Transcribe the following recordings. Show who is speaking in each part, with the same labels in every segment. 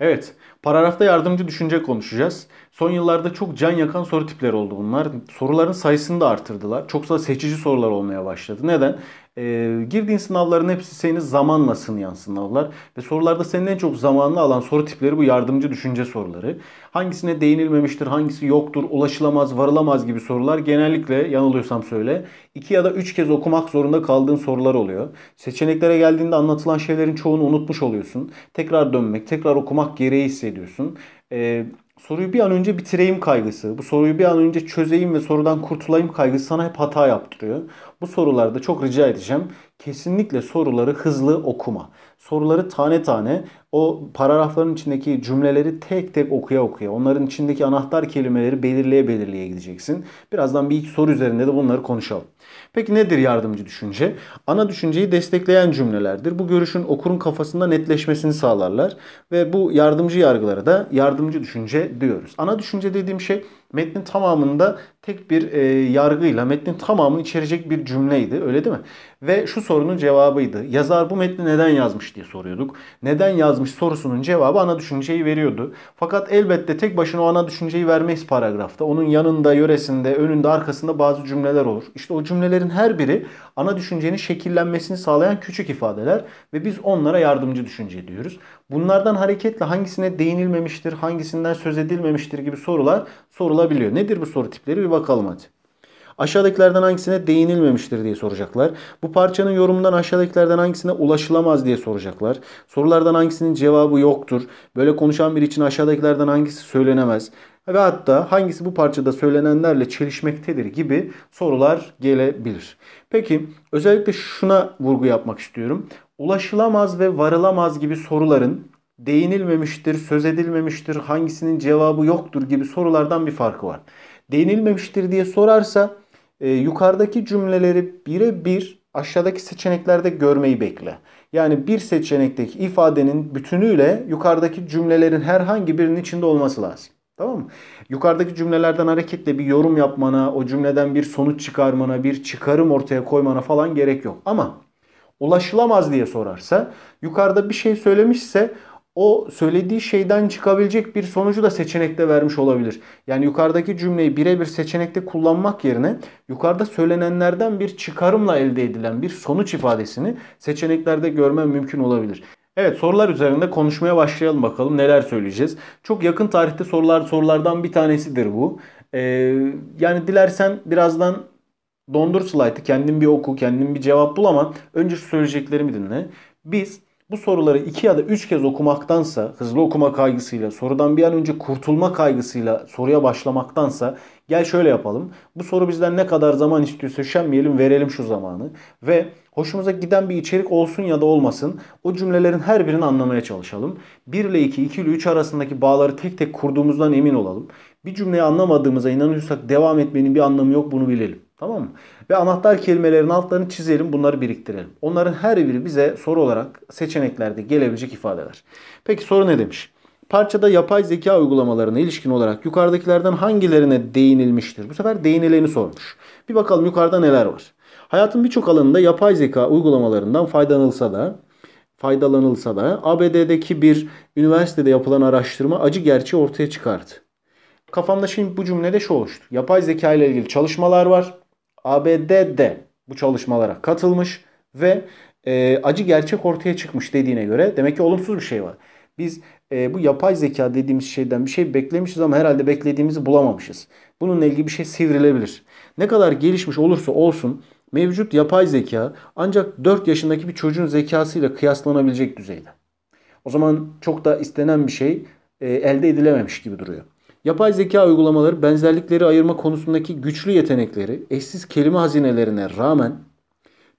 Speaker 1: Evet, paragrafta yardımcı düşünce konuşacağız. Son yıllarda çok can yakan soru tipleri oldu bunlar. Soruların sayısını da artırdılar. Çok da seçici sorular olmaya başladı. Neden? E, girdiğin sınavların hepsi senin zamanla sınayan sınavlar. Ve sorularda senin en çok zamanını alan soru tipleri bu yardımcı düşünce soruları. Hangisine değinilmemiştir, hangisi yoktur, ulaşılamaz, varılamaz gibi sorular genellikle yanılıyorsam söyle. iki ya da üç kez okumak zorunda kaldığın sorular oluyor. Seçeneklere geldiğinde anlatılan şeylerin çoğunu unutmuş oluyorsun. Tekrar dönmek, tekrar okumak gereği hissediyorsun. E, soruyu bir an önce bitireyim kaygısı, bu soruyu bir an önce çözeyim ve sorudan kurtulayım kaygısı sana hep hata yaptırıyor. Bu sorularda çok rica edeceğim. Kesinlikle soruları hızlı okuma soruları tane tane o paragrafların içindeki cümleleri tek tek okuya okuya onların içindeki anahtar kelimeleri belirleye belirleye gideceksin. Birazdan bir iki soru üzerinde de bunları konuşalım. Peki nedir yardımcı düşünce? Ana düşünceyi destekleyen cümlelerdir. Bu görüşün okurun kafasında netleşmesini sağlarlar ve bu yardımcı yargılara da yardımcı düşünce diyoruz. Ana düşünce dediğim şey Metnin tamamında tek bir e, yargıyla metnin tamamını içerecek bir cümleydi öyle değil mi? Ve şu sorunun cevabıydı. Yazar bu metni neden yazmış diye soruyorduk. Neden yazmış sorusunun cevabı ana düşünceyi veriyordu. Fakat elbette tek başına o ana düşünceyi vermeyiz paragrafta. Onun yanında, yöresinde, önünde, arkasında bazı cümleler olur. İşte o cümlelerin her biri ana düşüncenin şekillenmesini sağlayan küçük ifadeler ve biz onlara yardımcı düşünce diyoruz. Bunlardan hareketle hangisine değinilmemiştir, hangisinden söz edilmemiştir gibi sorular sorular olabiliyor. Nedir bu soru tipleri bir bakalım hadi. Aşağıdakilerden hangisine değinilmemiştir diye soracaklar. Bu parçanın yorumundan aşağıdakilerden hangisine ulaşılamaz diye soracaklar. Sorulardan hangisinin cevabı yoktur. Böyle konuşan biri için aşağıdakilerden hangisi söylenemez. Ve hatta hangisi bu parçada söylenenlerle çelişmektedir gibi sorular gelebilir. Peki özellikle şuna vurgu yapmak istiyorum. Ulaşılamaz ve varılamaz gibi soruların değinilmemiştir, söz edilmemiştir, hangisinin cevabı yoktur gibi sorulardan bir farkı var. Değinilmemiştir diye sorarsa e, yukarıdaki cümleleri birebir aşağıdaki seçeneklerde görmeyi bekle. Yani bir seçenekteki ifadenin bütünüyle yukarıdaki cümlelerin herhangi birinin içinde olması lazım. Tamam mı? Yukarıdaki cümlelerden hareketle bir yorum yapmana, o cümleden bir sonuç çıkarmana, bir çıkarım ortaya koymana falan gerek yok. Ama ulaşılamaz diye sorarsa, yukarıda bir şey söylemişse o söylediği şeyden çıkabilecek bir sonucu da seçenekte vermiş olabilir. Yani yukarıdaki cümleyi birebir seçenekte kullanmak yerine yukarıda söylenenlerden bir çıkarımla elde edilen bir sonuç ifadesini seçeneklerde görmem mümkün olabilir. Evet sorular üzerinde konuşmaya başlayalım bakalım neler söyleyeceğiz. Çok yakın tarihte sorular sorulardan bir tanesidir bu. Ee, yani dilersen birazdan dondur slaytı kendin bir oku kendin bir cevap bul ama önce şu söyleyeceklerimi dinle. Biz bu soruları iki ya da üç kez okumaktansa, hızlı okuma kaygısıyla, sorudan bir an önce kurtulma kaygısıyla soruya başlamaktansa gel şöyle yapalım. Bu soru bizden ne kadar zaman istiyorsa şenmeyelim, verelim şu zamanı. Ve hoşumuza giden bir içerik olsun ya da olmasın o cümlelerin her birini anlamaya çalışalım. 1 ile 2, 2 ile 3 arasındaki bağları tek tek kurduğumuzdan emin olalım. Bir cümleyi anlamadığımıza inanıyorsak devam etmenin bir anlamı yok bunu bilelim. Tamam mı? Ve anahtar kelimelerin altlarını çizelim, bunları biriktirelim. Onların her biri bize soru olarak seçeneklerde gelebilecek ifadeler. Peki soru ne demiş? Parçada yapay zeka uygulamalarına ilişkin olarak yukarıdakilerden hangilerine değinilmiştir? Bu sefer değinileni sormuş. Bir bakalım yukarıda neler var. Hayatın birçok alanında yapay zeka uygulamalarından faydalanılsa da faydalanılsa da ABD'deki bir üniversitede yapılan araştırma acı gerçeği ortaya çıkarttı. Kafamda şimdi bu cümlede şu oluştu. Yapay zeka ile ilgili çalışmalar var. ABD de bu çalışmalara katılmış ve e, acı gerçek ortaya çıkmış dediğine göre demek ki olumsuz bir şey var. Biz e, bu yapay zeka dediğimiz şeyden bir şey beklemişiz ama herhalde beklediğimizi bulamamışız. Bununla ilgili bir şey sivrilebilir. Ne kadar gelişmiş olursa olsun mevcut yapay zeka ancak 4 yaşındaki bir çocuğun zekasıyla kıyaslanabilecek düzeyde. O zaman çok da istenen bir şey e, elde edilememiş gibi duruyor. Yapay zeka uygulamaları benzerlikleri ayırma konusundaki güçlü yetenekleri eşsiz kelime hazinelerine rağmen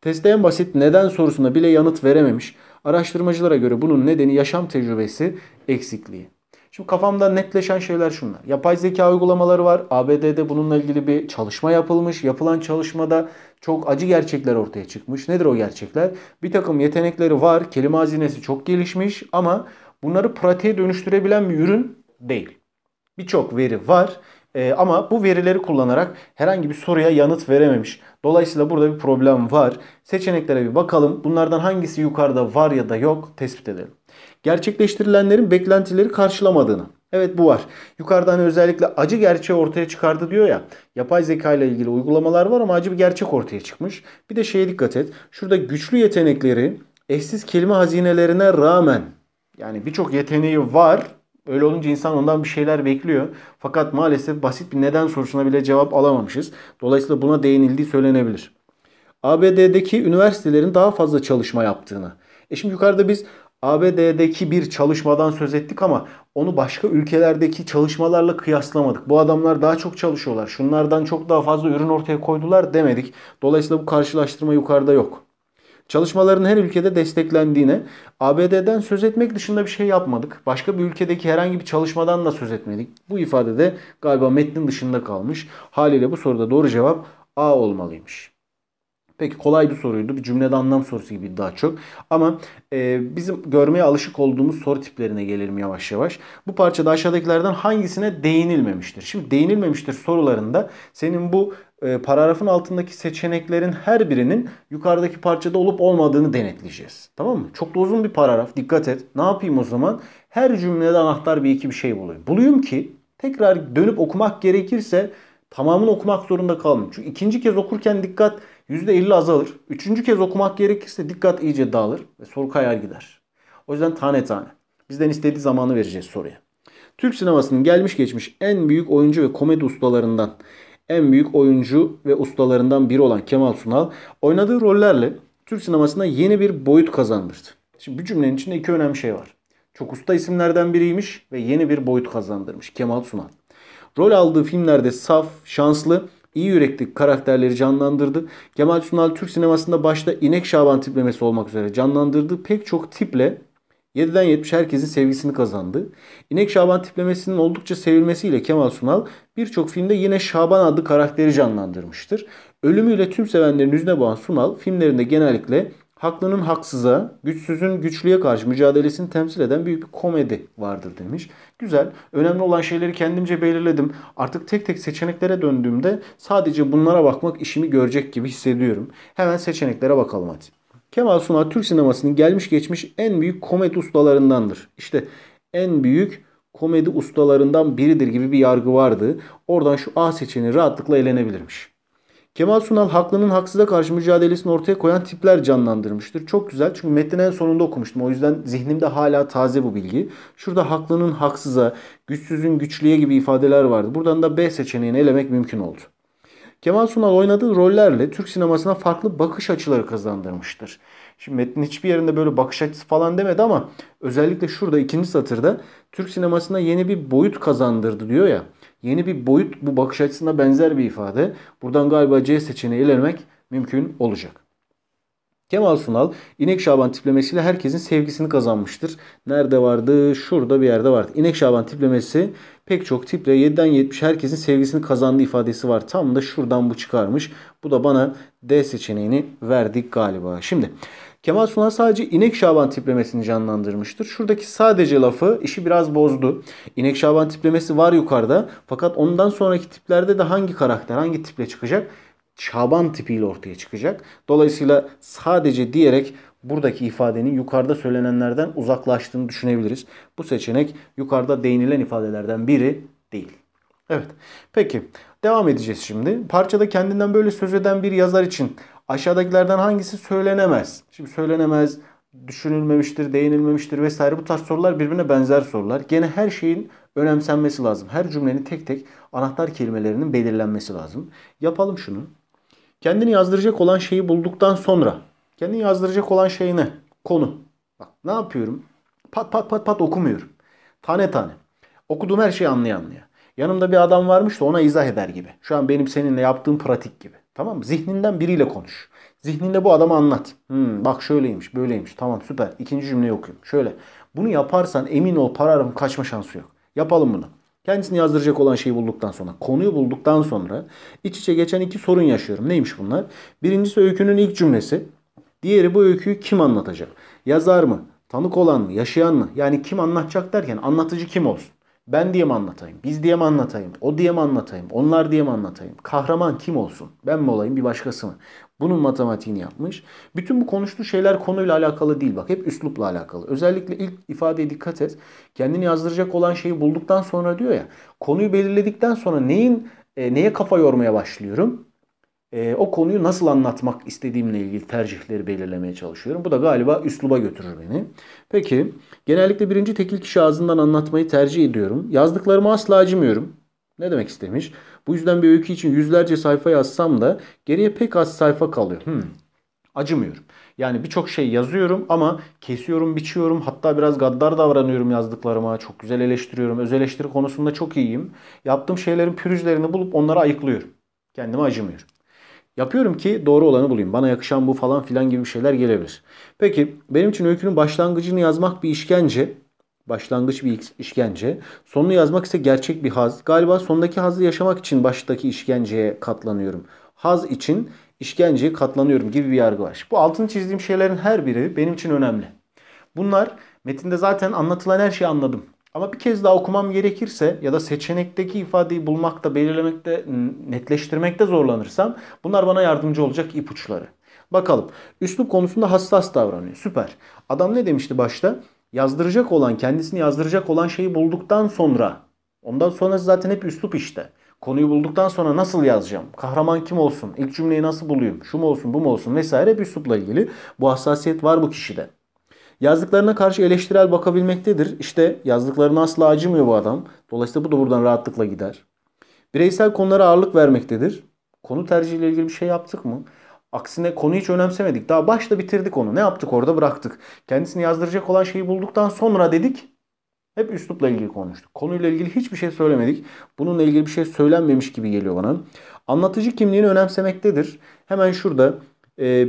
Speaker 1: testte en basit neden sorusuna bile yanıt verememiş. Araştırmacılara göre bunun nedeni yaşam tecrübesi eksikliği. Şimdi kafamda netleşen şeyler şunlar. Yapay zeka uygulamaları var. ABD'de bununla ilgili bir çalışma yapılmış. Yapılan çalışmada çok acı gerçekler ortaya çıkmış. Nedir o gerçekler? Bir takım yetenekleri var. Kelime hazinesi çok gelişmiş ama bunları pratiğe dönüştürebilen bir ürün değil. Birçok veri var e, ama bu verileri kullanarak herhangi bir soruya yanıt verememiş. Dolayısıyla burada bir problem var. Seçeneklere bir bakalım. Bunlardan hangisi yukarıda var ya da yok tespit edelim. Gerçekleştirilenlerin beklentileri karşılamadığını. Evet bu var. Yukarıdan hani özellikle acı gerçeği ortaya çıkardı diyor ya. Yapay zeka ile ilgili uygulamalar var ama acı bir gerçek ortaya çıkmış. Bir de şeye dikkat et. Şurada güçlü yetenekleri eşsiz kelime hazinelerine rağmen yani birçok yeteneği var Öyle olunca insan ondan bir şeyler bekliyor. Fakat maalesef basit bir neden sorusuna bile cevap alamamışız. Dolayısıyla buna değinildiği söylenebilir. ABD'deki üniversitelerin daha fazla çalışma yaptığını. E şimdi yukarıda biz ABD'deki bir çalışmadan söz ettik ama onu başka ülkelerdeki çalışmalarla kıyaslamadık. Bu adamlar daha çok çalışıyorlar. Şunlardan çok daha fazla ürün ortaya koydular demedik. Dolayısıyla bu karşılaştırma yukarıda yok. Çalışmaların her ülkede desteklendiğine, ABD'den söz etmek dışında bir şey yapmadık. Başka bir ülkedeki herhangi bir çalışmadan da söz etmedik. Bu ifade de galiba metnin dışında kalmış. Haliyle bu soruda doğru cevap A olmalıymış. Peki kolay bir soruydu. Bir cümlede anlam sorusu gibi daha çok. Ama e, bizim görmeye alışık olduğumuz soru tiplerine gelelim yavaş yavaş. Bu parçada aşağıdakilerden hangisine değinilmemiştir? Şimdi değinilmemiştir sorularında senin bu e, paragrafın altındaki seçeneklerin her birinin yukarıdaki parçada olup olmadığını denetleyeceğiz. Tamam mı? Çok da uzun bir paragraf. Dikkat et. Ne yapayım o zaman? Her cümlede anahtar bir iki bir şey bulayım. Buluyum ki tekrar dönüp okumak gerekirse tamamını okumak zorunda kalmayayım. Çünkü ikinci kez okurken dikkat %50 azalır. Üçüncü kez okumak gerekirse dikkat iyice dağılır ve soru kayar gider. O yüzden tane tane. Bizden istediği zamanı vereceğiz soruya. Türk sinemasının gelmiş geçmiş en büyük oyuncu ve komedi ustalarından, en büyük oyuncu ve ustalarından biri olan Kemal Sunal oynadığı rollerle Türk sinemasına yeni bir boyut kazandırdı. Şimdi bu cümlenin içinde iki önemli şey var. Çok usta isimlerden biriymiş ve yeni bir boyut kazandırmış Kemal Sunal. Rol aldığı filmlerde saf, şanslı iyi yürekli karakterleri canlandırdı. Kemal Sunal Türk sinemasında başta İnek Şaban tiplemesi olmak üzere canlandırdığı pek çok tiple 7'den 70 herkesin sevgisini kazandı. İnek Şaban tiplemesinin oldukça sevilmesiyle Kemal Sunal birçok filmde yine Şaban adlı karakteri canlandırmıştır. Ölümüyle tüm sevenlerin yüzüne bağlı Sunal filmlerinde genellikle haklının haksıza, güçsüzün güçlüye karşı mücadelesini temsil eden büyük bir komedi vardır demiş. Güzel. Önemli olan şeyleri kendimce belirledim. Artık tek tek seçeneklere döndüğümde sadece bunlara bakmak işimi görecek gibi hissediyorum. Hemen seçeneklere bakalım hadi. Kemal Sunal Türk sinemasının gelmiş geçmiş en büyük komedi ustalarındandır. İşte en büyük komedi ustalarından biridir gibi bir yargı vardı. Oradan şu A seçeneği rahatlıkla elenebilirmiş. Kemal Sunal haklının haksıza karşı mücadelesini ortaya koyan tipler canlandırmıştır. Çok güzel çünkü metnin en sonunda okumuştum. O yüzden zihnimde hala taze bu bilgi. Şurada haklının haksıza, güçsüzün güçlüye gibi ifadeler vardı. Buradan da B seçeneğini elemek mümkün oldu. Kemal Sunal oynadığı rollerle Türk sinemasına farklı bakış açıları kazandırmıştır. Şimdi metnin hiçbir yerinde böyle bakış açısı falan demedi ama özellikle şurada ikinci satırda Türk sinemasına yeni bir boyut kazandırdı diyor ya yeni bir boyut bu bakış açısına benzer bir ifade. Buradan galiba C seçeneği ilerlemek mümkün olacak. Kemal Sunal İnek Şaban tiplemesiyle herkesin sevgisini kazanmıştır. Nerede vardı? Şurada bir yerde vardı. İnek Şaban tiplemesi pek çok tiple 7'den 70 herkesin sevgisini kazandığı ifadesi var. Tam da şuradan bu çıkarmış. Bu da bana D seçeneğini verdik galiba. Şimdi Kemal Sunal sadece İnek Şaban tiplemesini canlandırmıştır. Şuradaki sadece lafı işi biraz bozdu. İnek Şaban tiplemesi var yukarıda. Fakat ondan sonraki tiplerde de hangi karakter, hangi tiple çıkacak? Şaban tipiyle ortaya çıkacak. Dolayısıyla sadece diyerek buradaki ifadenin yukarıda söylenenlerden uzaklaştığını düşünebiliriz. Bu seçenek yukarıda değinilen ifadelerden biri değil. Evet. Peki. Devam edeceğiz şimdi. Parçada kendinden böyle söz eden bir yazar için aşağıdakilerden hangisi söylenemez? Şimdi söylenemez, düşünülmemiştir, değinilmemiştir vesaire bu tarz sorular birbirine benzer sorular. Gene her şeyin önemsenmesi lazım. Her cümlenin tek tek anahtar kelimelerinin belirlenmesi lazım. Yapalım şunu. Kendini yazdıracak olan şeyi bulduktan sonra kendini yazdıracak olan şey ne? Konu. Bak ne yapıyorum? Pat pat pat pat okumuyorum. Tane tane. Okuduğum her şeyi anlaya anlaya. Yanımda bir adam varmış da ona izah eder gibi. Şu an benim seninle yaptığım pratik gibi. Tamam mı? Zihninden biriyle konuş. Zihninde bu adamı anlat. Hmm, bak şöyleymiş, böyleymiş. Tamam süper. İkinci cümleyi okuyayım. Şöyle. Bunu yaparsan emin ol pararım kaçma şansı yok. Yapalım bunu. Kendisini yazdıracak olan şeyi bulduktan sonra, konuyu bulduktan sonra iç içe geçen iki sorun yaşıyorum. Neymiş bunlar? Birincisi öykünün ilk cümlesi. Diğeri bu öyküyü kim anlatacak? Yazar mı? Tanık olan mı? Yaşayan mı? Yani kim anlatacak derken anlatıcı kim olsun? Ben diye mi anlatayım? Biz diye mi anlatayım? O diye mi anlatayım? Onlar diye mi anlatayım? Kahraman kim olsun? Ben mi olayım bir başkası mı? Bunun matematiğini yapmış. Bütün bu konuştuğu şeyler konuyla alakalı değil bak. Hep üslupla alakalı. Özellikle ilk ifadeye dikkat et. Kendini yazdıracak olan şeyi bulduktan sonra diyor ya. Konuyu belirledikten sonra neyin e, neye kafa yormaya başlıyorum? e, o konuyu nasıl anlatmak istediğimle ilgili tercihleri belirlemeye çalışıyorum. Bu da galiba üsluba götürür beni. Peki genellikle birinci tekil kişi ağzından anlatmayı tercih ediyorum. Yazdıklarımı asla acımıyorum. Ne demek istemiş? Bu yüzden bir öykü için yüzlerce sayfa yazsam da geriye pek az sayfa kalıyor. Hmm. Acımıyorum. Yani birçok şey yazıyorum ama kesiyorum, biçiyorum. Hatta biraz gaddar davranıyorum yazdıklarıma. Çok güzel eleştiriyorum. Öz eleştiri konusunda çok iyiyim. Yaptığım şeylerin pürüzlerini bulup onları ayıklıyorum. Kendime acımıyorum. Yapıyorum ki doğru olanı bulayım. Bana yakışan bu falan filan gibi şeyler gelebilir. Peki benim için öykünün başlangıcını yazmak bir işkence. Başlangıç bir işkence. Sonunu yazmak ise gerçek bir haz. Galiba sondaki hazı yaşamak için baştaki işkenceye katlanıyorum. Haz için işkenceye katlanıyorum gibi bir yargı var. Bu altını çizdiğim şeylerin her biri benim için önemli. Bunlar metinde zaten anlatılan her şeyi anladım. Ama bir kez daha okumam gerekirse ya da seçenekteki ifadeyi bulmakta, belirlemekte, netleştirmekte zorlanırsam bunlar bana yardımcı olacak ipuçları. Bakalım. Üslup konusunda hassas davranıyor. Süper. Adam ne demişti başta? Yazdıracak olan, kendisini yazdıracak olan şeyi bulduktan sonra. Ondan sonra zaten hep üslup işte. Konuyu bulduktan sonra nasıl yazacağım? Kahraman kim olsun? İlk cümleyi nasıl bulayım? Şu mu olsun, bu mu olsun vesaire bir üslupla ilgili. Bu hassasiyet var bu kişide. Yazdıklarına karşı eleştirel bakabilmektedir. İşte yazdıklarına asla acımıyor bu adam. Dolayısıyla bu da buradan rahatlıkla gider. Bireysel konulara ağırlık vermektedir. Konu tercihiyle ilgili bir şey yaptık mı? Aksine konu hiç önemsemedik. Daha başta bitirdik onu. Ne yaptık orada bıraktık. Kendisini yazdıracak olan şeyi bulduktan sonra dedik. Hep üslupla ilgili konuştuk. Konuyla ilgili hiçbir şey söylemedik. Bununla ilgili bir şey söylenmemiş gibi geliyor bana. Anlatıcı kimliğini önemsemektedir. Hemen şurada e,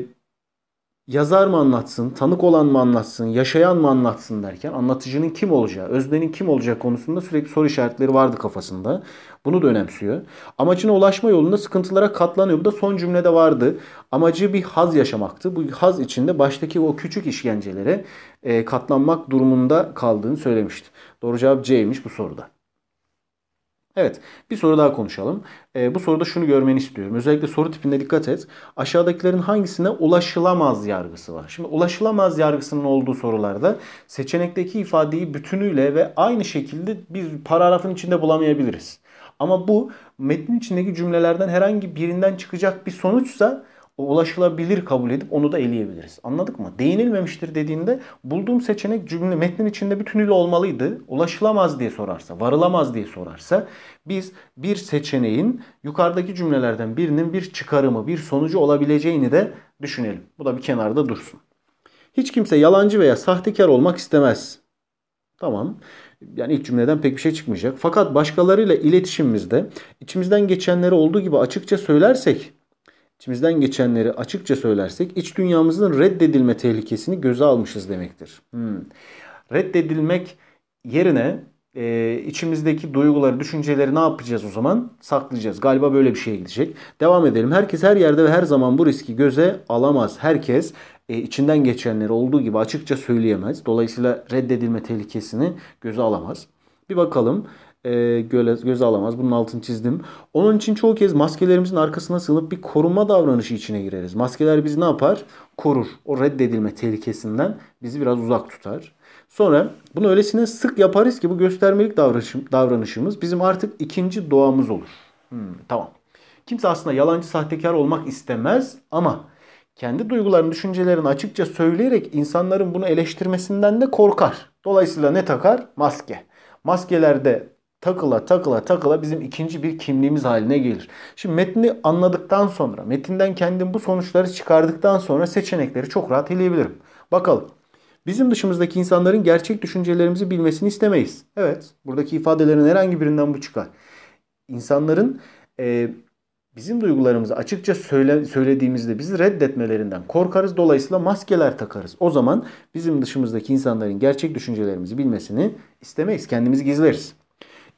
Speaker 1: yazar mı anlatsın, tanık olan mı anlatsın, yaşayan mı anlatsın derken anlatıcının kim olacağı, öznenin kim olacağı konusunda sürekli soru işaretleri vardı kafasında. Bunu da önemsiyor. Amacına ulaşma yolunda sıkıntılara katlanıyor. Bu da son cümlede vardı. Amacı bir haz yaşamaktı. Bu haz içinde baştaki o küçük işkencelere e, katlanmak durumunda kaldığını söylemişti. Doğru cevap C'ymiş bu soruda. Evet bir soru daha konuşalım. E, bu soruda şunu görmeni istiyorum. Özellikle soru tipinde dikkat et. Aşağıdakilerin hangisine ulaşılamaz yargısı var? Şimdi ulaşılamaz yargısının olduğu sorularda seçenekteki ifadeyi bütünüyle ve aynı şekilde biz paragrafın içinde bulamayabiliriz. Ama bu metnin içindeki cümlelerden herhangi birinden çıkacak bir sonuçsa ulaşılabilir kabul edip onu da eleyebiliriz. Anladık mı? Değinilmemiştir dediğinde bulduğum seçenek cümle metnin içinde bütünüyle olmalıydı. Ulaşılamaz diye sorarsa, varılamaz diye sorarsa biz bir seçeneğin yukarıdaki cümlelerden birinin bir çıkarımı, bir sonucu olabileceğini de düşünelim. Bu da bir kenarda dursun. Hiç kimse yalancı veya sahtekar olmak istemez. Tamam. Yani ilk cümleden pek bir şey çıkmayacak. Fakat başkalarıyla iletişimimizde içimizden geçenleri olduğu gibi açıkça söylersek İçimizden geçenleri açıkça söylersek iç dünyamızın reddedilme tehlikesini göze almışız demektir. Hmm. Reddedilmek yerine e, içimizdeki duyguları, düşünceleri ne yapacağız o zaman? Saklayacağız. Galiba böyle bir şeye gidecek. Devam edelim. Herkes her yerde ve her zaman bu riski göze alamaz. Herkes e, içinden geçenleri olduğu gibi açıkça söyleyemez. Dolayısıyla reddedilme tehlikesini göze alamaz. Bir bakalım. E, göle, göz alamaz. Bunun altını çizdim. Onun için çoğu kez maskelerimizin arkasına sığınıp bir korunma davranışı içine gireriz. Maskeler bizi ne yapar? Korur. O reddedilme tehlikesinden bizi biraz uzak tutar. Sonra bunu öylesine sık yaparız ki bu göstermelik davranışım, davranışımız bizim artık ikinci doğamız olur. Hmm, tamam. Kimse aslında yalancı sahtekar olmak istemez ama kendi duygularını, düşüncelerini açıkça söyleyerek insanların bunu eleştirmesinden de korkar. Dolayısıyla ne takar? Maske. Maskelerde takıla takıla takıla bizim ikinci bir kimliğimiz haline gelir. Şimdi metni anladıktan sonra, metinden kendim bu sonuçları çıkardıktan sonra seçenekleri çok rahat eleyebilirim. Bakalım. Bizim dışımızdaki insanların gerçek düşüncelerimizi bilmesini istemeyiz. Evet, buradaki ifadelerin herhangi birinden bu çıkar. İnsanların e, bizim duygularımızı açıkça söyle, söylediğimizde bizi reddetmelerinden korkarız. Dolayısıyla maskeler takarız. O zaman bizim dışımızdaki insanların gerçek düşüncelerimizi bilmesini istemeyiz. Kendimizi gizleriz.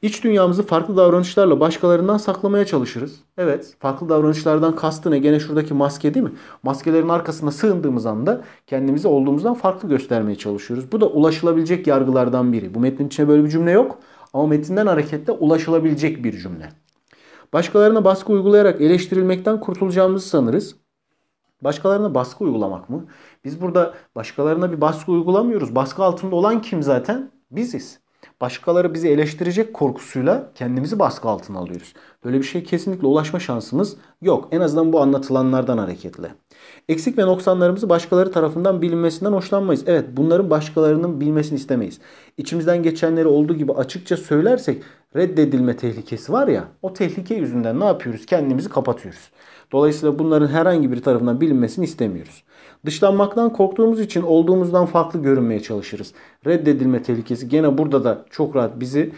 Speaker 1: İç dünyamızı farklı davranışlarla başkalarından saklamaya çalışırız. Evet, farklı davranışlardan kastı ne? Gene şuradaki maske değil mi? Maskelerin arkasına sığındığımız anda kendimizi olduğumuzdan farklı göstermeye çalışıyoruz. Bu da ulaşılabilecek yargılardan biri. Bu metnin içinde böyle bir cümle yok ama metinden hareketle ulaşılabilecek bir cümle. Başkalarına baskı uygulayarak eleştirilmekten kurtulacağımızı sanırız. Başkalarına baskı uygulamak mı? Biz burada başkalarına bir baskı uygulamıyoruz. Baskı altında olan kim zaten? Biziz başkaları bizi eleştirecek korkusuyla kendimizi baskı altına alıyoruz. Böyle bir şey kesinlikle ulaşma şansımız yok. En azından bu anlatılanlardan hareketle. Eksik ve noksanlarımızı başkaları tarafından bilinmesinden hoşlanmayız. Evet bunların başkalarının bilmesini istemeyiz. İçimizden geçenleri olduğu gibi açıkça söylersek reddedilme tehlikesi var ya o tehlike yüzünden ne yapıyoruz? Kendimizi kapatıyoruz. Dolayısıyla bunların herhangi bir tarafından bilinmesini istemiyoruz. Dışlanmaktan korktuğumuz için olduğumuzdan farklı görünmeye çalışırız. Reddedilme tehlikesi gene burada da çok rahat bizi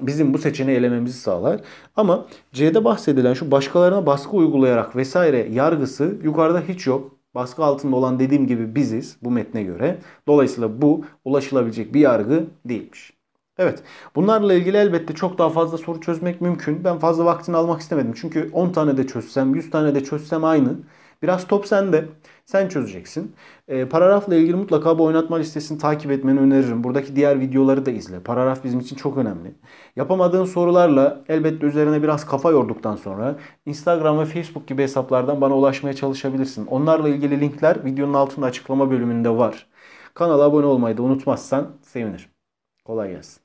Speaker 1: bizim bu seçeneği elememizi sağlar. Ama C'de bahsedilen şu başkalarına baskı uygulayarak vesaire yargısı yukarıda hiç yok. Baskı altında olan dediğim gibi biziz bu metne göre. Dolayısıyla bu ulaşılabilecek bir yargı değilmiş. Evet bunlarla ilgili elbette çok daha fazla soru çözmek mümkün. Ben fazla vaktini almak istemedim. Çünkü 10 tane de çözsem 100 tane de çözsem aynı. Biraz top sende. Sen çözeceksin. E, paragrafla ilgili mutlaka bu oynatma listesini takip etmeni öneririm. Buradaki diğer videoları da izle. Paragraf bizim için çok önemli. Yapamadığın sorularla elbette üzerine biraz kafa yorduktan sonra Instagram ve Facebook gibi hesaplardan bana ulaşmaya çalışabilirsin. Onlarla ilgili linkler videonun altında açıklama bölümünde var. Kanala abone olmayı da unutmazsan sevinirim. Kolay gelsin.